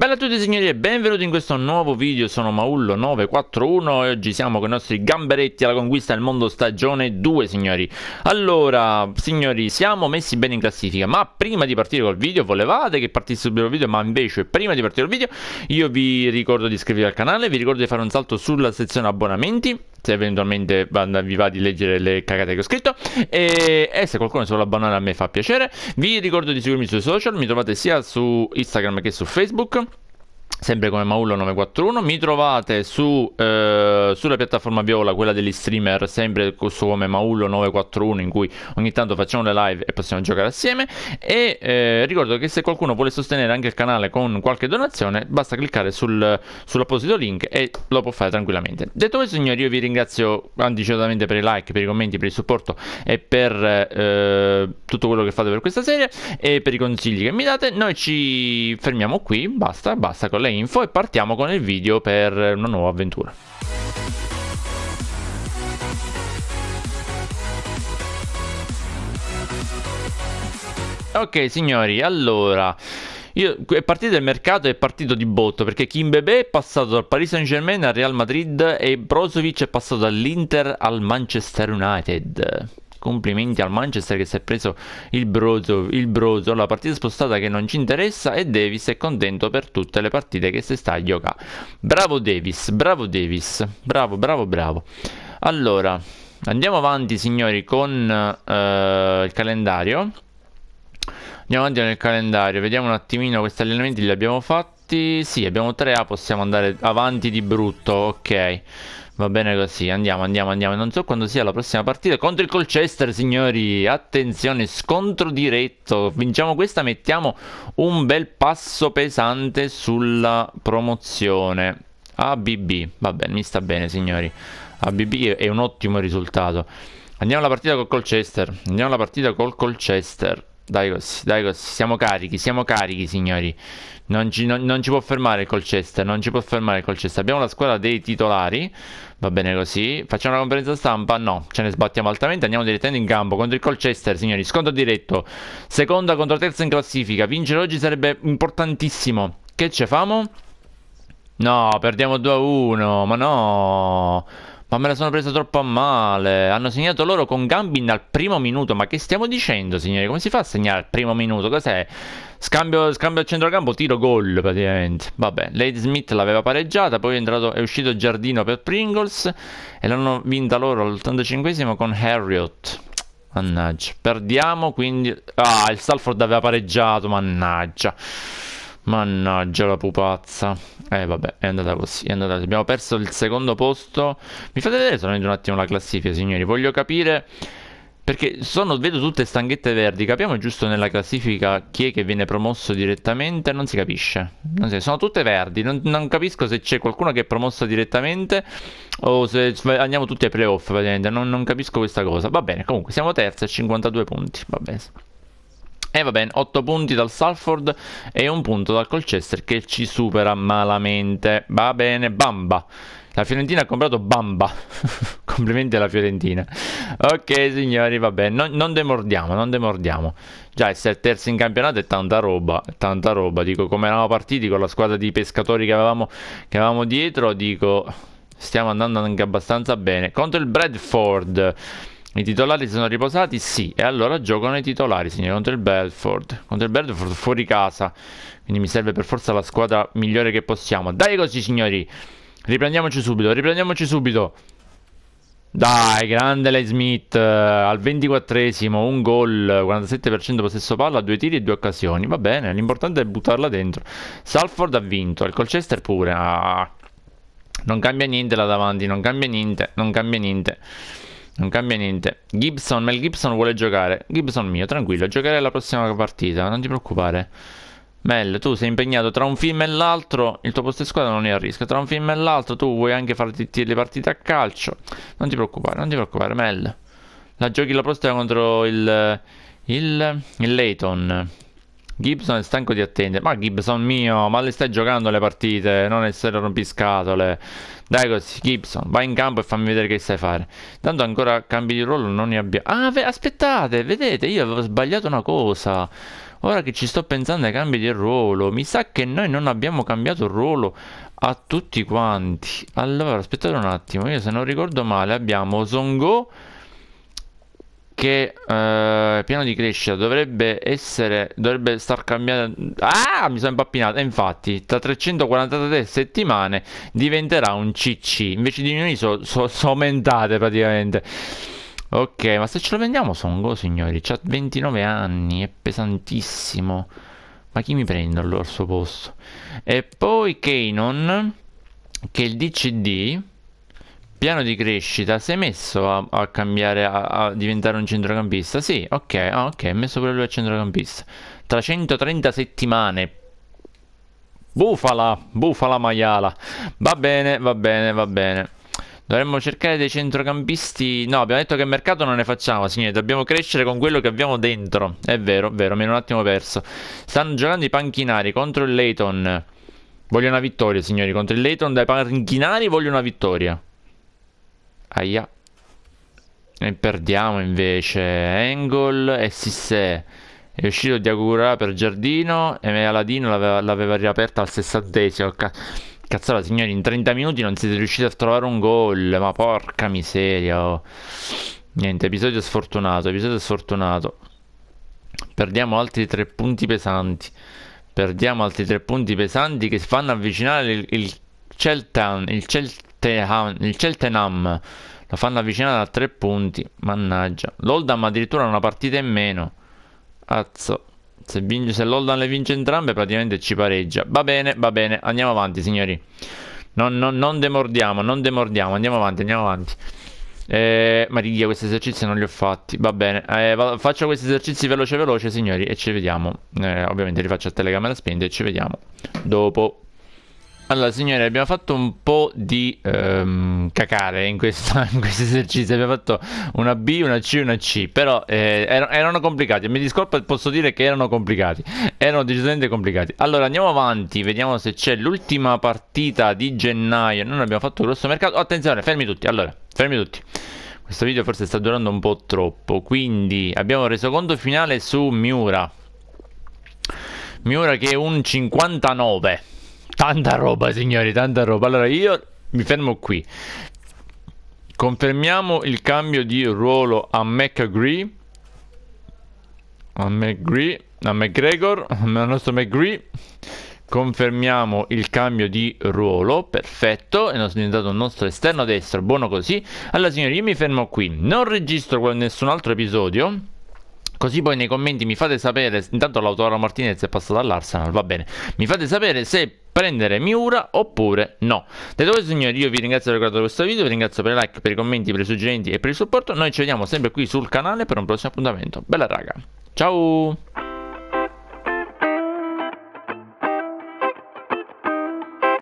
Bella a tutti signori e benvenuti in questo nuovo video, sono Maullo941 e oggi siamo con i nostri gamberetti alla conquista del mondo stagione 2 signori Allora signori siamo messi bene in classifica ma prima di partire col video volevate che partisse subito il video ma invece prima di partire col video io vi ricordo di iscrivervi al canale, vi ricordo di fare un salto sulla sezione abbonamenti se eventualmente vi va di leggere le cagate che ho scritto. E, e se qualcuno se vuole abbonare a me fa piacere. Vi ricordo di seguirmi sui social, mi trovate sia su Instagram che su Facebook sempre come Maullo 941 mi trovate su, eh, sulla piattaforma Viola quella degli streamer sempre come Maullo 941 in cui ogni tanto facciamo le live e possiamo giocare assieme e eh, ricordo che se qualcuno vuole sostenere anche il canale con qualche donazione basta cliccare sul, sull'apposito link e lo può fare tranquillamente detto questo signori io vi ringrazio anticipatamente per i like per i commenti per il supporto e per eh, tutto quello che fate per questa serie e per i consigli che mi date noi ci fermiamo qui basta basta con le le info e partiamo con il video per una nuova avventura. Ok signori, allora... Io, è partito il mercato è partito di botto perché Kimbebe è passato dal Paris Saint Germain al Real Madrid e Brozovic è passato dall'Inter al Manchester United. Complimenti al Manchester che si è preso il broso, il broso, la partita spostata che non ci interessa e Davis è contento per tutte le partite che si sta a giocare. Bravo Davis, bravo Davis, bravo, bravo, bravo. Allora, andiamo avanti signori con uh, il calendario. Andiamo avanti nel calendario, vediamo un attimino questi allenamenti li abbiamo fatti questi. Sì, abbiamo 3A, possiamo andare avanti di brutto, ok. Va bene così, andiamo, andiamo, andiamo. Non so quando sia la prossima partita contro il Colchester, signori. Attenzione, scontro diretto. Vinciamo questa, mettiamo un bel passo pesante sulla promozione. ABB, va bene, mi sta bene, signori. ABB è un ottimo risultato. Andiamo alla partita col Colchester. Andiamo alla partita col Colchester. Dai, Daigos, siamo carichi, siamo carichi signori non ci, non, non ci, può fermare il Colchester, non ci può fermare il Colchester Abbiamo la squadra dei titolari, va bene così Facciamo una conferenza stampa? No, ce ne sbattiamo altamente Andiamo direttamente in campo contro il Colchester signori Scontro diretto, seconda contro terza in classifica Vincere oggi sarebbe importantissimo Che ce famo? No, perdiamo 2-1, ma no ma me la sono presa troppo a male. Hanno segnato loro con Gambin al primo minuto. Ma che stiamo dicendo, signori? Come si fa a segnare al primo minuto? Cos'è? Scambio, scambio al centrocampo, tiro gol praticamente. Vabbè, Lady Smith l'aveva pareggiata. Poi è, entrato, è uscito Giardino per Pringles. E l'hanno vinta loro all'85 con Harriot. Mannaggia. Perdiamo quindi. Ah, il Salford aveva pareggiato. Mannaggia. Mannaggia la pupazza. Eh vabbè, è andata così, è andata Abbiamo perso il secondo posto. Mi fate vedere solamente un attimo la classifica, signori. Voglio capire... Perché sono, vedo tutte stanghette verdi, capiamo giusto nella classifica chi è che viene promosso direttamente, non si capisce. Non si, sono tutte verdi, non, non capisco se c'è qualcuno che è promosso direttamente o se andiamo tutti ai playoff, Non, non capisco questa cosa. Va bene, comunque siamo terzi a 52 punti, va bene. E eh, va bene, 8 punti dal Salford e un punto dal Colchester che ci supera malamente. Va bene, Bamba. La Fiorentina ha comprato Bamba. Complimenti alla Fiorentina. Ok, signori, va bene. Non, non, demordiamo, non demordiamo. Già, essere terzi in campionato è tanta roba, tanta roba. Dico, come eravamo partiti con la squadra di pescatori che avevamo, che avevamo dietro, dico, stiamo andando anche abbastanza bene. Contro il Bradford. I titolari si sono riposati? Sì, e allora giocano i titolari, signore, contro il Belford. Contro il Belford fuori casa, quindi mi serve per forza la squadra migliore che possiamo. Dai così, signori, riprendiamoci subito, riprendiamoci subito. Dai, grande lei Smith eh, al 24esimo, un gol, 47% possesso palla, due tiri e due occasioni. Va bene, l'importante è buttarla dentro. Salford ha vinto, il Colchester pure. Ah, ah. non cambia niente là davanti, non cambia niente, non cambia niente. Non cambia niente. Gibson, Mel Gibson vuole giocare. Gibson mio, tranquillo, giocherai la prossima partita, non ti preoccupare. Mel, tu sei impegnato tra un film e l'altro, il tuo posto di squadra non è a rischio. Tra un film e l'altro tu vuoi anche farti le partite a calcio. Non ti preoccupare, non ti preoccupare, Mel. La giochi la prossima contro il... il... il Layton. Gibson è stanco di attendere. Ma Gibson mio, ma le stai giocando le partite, non essere rompiscatole. Dai così, Gibson, vai in campo e fammi vedere che sai fare. Tanto ancora cambi di ruolo non ne abbiamo. Ah, aspettate, vedete, io avevo sbagliato una cosa. Ora che ci sto pensando ai cambi di ruolo, mi sa che noi non abbiamo cambiato ruolo a tutti quanti. Allora, aspettate un attimo, io se non ricordo male abbiamo Zongo che eh, piano di crescita dovrebbe essere dovrebbe star cambiando ah mi sono impappinato e infatti tra 343 settimane diventerà un cc invece di diminuire sono so, so aumentate praticamente ok ma se ce lo vendiamo go signori c'ha 29 anni è pesantissimo ma chi mi prende allora al suo posto e poi Kanon che è il DCD piano di crescita, sei messo a, a cambiare, a, a, diventare un centrocampista? Sì, ok, ah, ok, messo pure lui a centrocampista. 330 settimane. Bufala, bufala maiala. Va bene, va bene, va bene. Dovremmo cercare dei centrocampisti... No, abbiamo detto che mercato non ne facciamo, signori. Dobbiamo crescere con quello che abbiamo dentro. È vero, è vero, mi ero un attimo perso. Stanno giocando i panchinari contro il Leighton. Voglio una vittoria, signori. Contro il Leighton dai panchinari voglio una vittoria. Aia. E perdiamo invece Angle e Sissè. È uscito di Agura per Giardino e Aladino l'aveva, riaperta al sessantesimo. Cazzola signori, in 30 minuti non siete riusciti a trovare un gol, ma porca miseria. Oh. Niente, episodio sfortunato, episodio sfortunato. Perdiamo altri tre punti pesanti. Perdiamo altri tre punti pesanti che fanno avvicinare il, il Cheltenham, il Cheltenham il Cheltenham lo fanno avvicinare a 3 punti. Mannaggia. L'Oldham addirittura una partita in meno. Azzo. Se, vince, se l'Oldham le vince entrambe praticamente ci pareggia. Va bene, va bene. Andiamo avanti signori. Non, non, non demordiamo, non demordiamo. Andiamo avanti, andiamo avanti. Eh, Maria, questi esercizi non li ho fatti. Va bene, eh, faccio questi esercizi veloce veloce, signori, e ci vediamo. Eh, ovviamente li faccio a telecamera spinta e ci vediamo dopo. Allora, signori, abbiamo fatto un po' di ehm, cacare in, questo esercizio. Abbiamo fatto una B, una C una C. Però eh, erano, erano complicati. Mi discolpo, posso dire che erano complicati. Erano decisamente complicati. Allora, andiamo avanti. Vediamo se c'è l'ultima partita di gennaio. Non abbiamo fatto grosso mercato. Oh, attenzione, fermi tutti. Allora, fermi tutti. Questo video forse sta durando un po' troppo. Quindi, abbiamo reso conto finale su Miura. Miura che è un 59. Tanta roba, signori, tanta roba. Allora, io mi fermo qui. Confermiamo il cambio di ruolo a McGree. A McGree, a McGregor, al nostro McGree. Confermiamo il cambio di ruolo, perfetto, è diventato il nostro esterno destro, buono così. Allora signori, io mi fermo qui, non registro nessun altro episodio, Così poi nei commenti mi fate sapere, intanto l'autora Martinez è passata all'Arsenal, va bene, mi fate sapere se prendere Miura oppure no. Detto questo signori io vi ringrazio per aver guardato questo video, vi ringrazio per i like, per i commenti, per i suggerimenti e per il supporto. Noi ci vediamo sempre qui sul canale per un prossimo appuntamento. Bella raga, ciao!